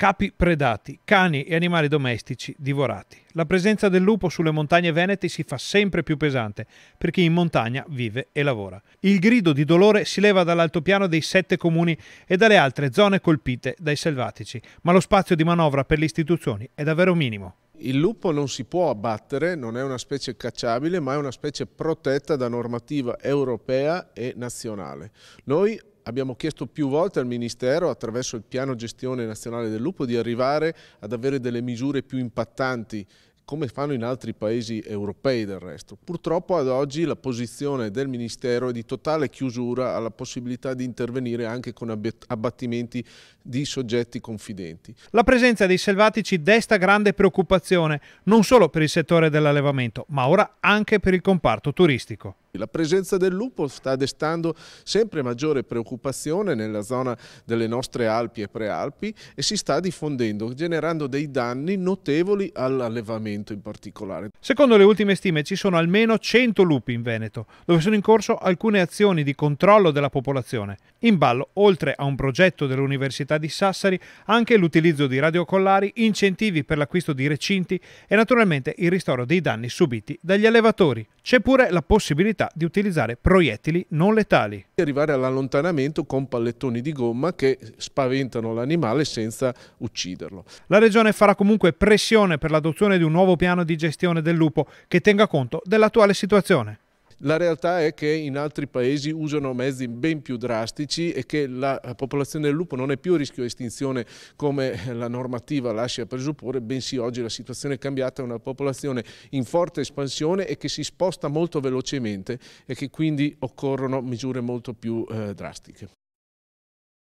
capi predati, cani e animali domestici divorati. La presenza del lupo sulle montagne venete si fa sempre più pesante per chi in montagna vive e lavora. Il grido di dolore si leva dall'altopiano dei sette comuni e dalle altre zone colpite dai selvatici, ma lo spazio di manovra per le istituzioni è davvero minimo. Il lupo non si può abbattere, non è una specie cacciabile, ma è una specie protetta da normativa europea e nazionale. Noi Abbiamo chiesto più volte al Ministero, attraverso il piano gestione nazionale del lupo, di arrivare ad avere delle misure più impattanti come fanno in altri paesi europei del resto. Purtroppo ad oggi la posizione del Ministero è di totale chiusura alla possibilità di intervenire anche con abbattimenti di soggetti confidenti. La presenza dei selvatici desta grande preoccupazione non solo per il settore dell'allevamento, ma ora anche per il comparto turistico. La presenza del lupo sta destando sempre maggiore preoccupazione nella zona delle nostre Alpi e Prealpi e si sta diffondendo, generando dei danni notevoli all'allevamento in particolare. Secondo le ultime stime ci sono almeno 100 lupi in Veneto, dove sono in corso alcune azioni di controllo della popolazione. In ballo, oltre a un progetto dell'Università di Sassari, anche l'utilizzo di radiocollari, incentivi per l'acquisto di recinti e naturalmente il ristoro dei danni subiti dagli allevatori. C'è pure la possibilità possibilità di utilizzare proiettili non letali. Arrivare all'allontanamento con pallettoni di gomma che spaventano l'animale senza ucciderlo. La regione farà comunque pressione per l'adozione di un nuovo piano di gestione del lupo che tenga conto dell'attuale situazione. La realtà è che in altri paesi usano mezzi ben più drastici e che la popolazione del lupo non è più a rischio di estinzione come la normativa lascia presupporre, bensì oggi la situazione è cambiata, è una popolazione in forte espansione e che si sposta molto velocemente e che quindi occorrono misure molto più eh, drastiche.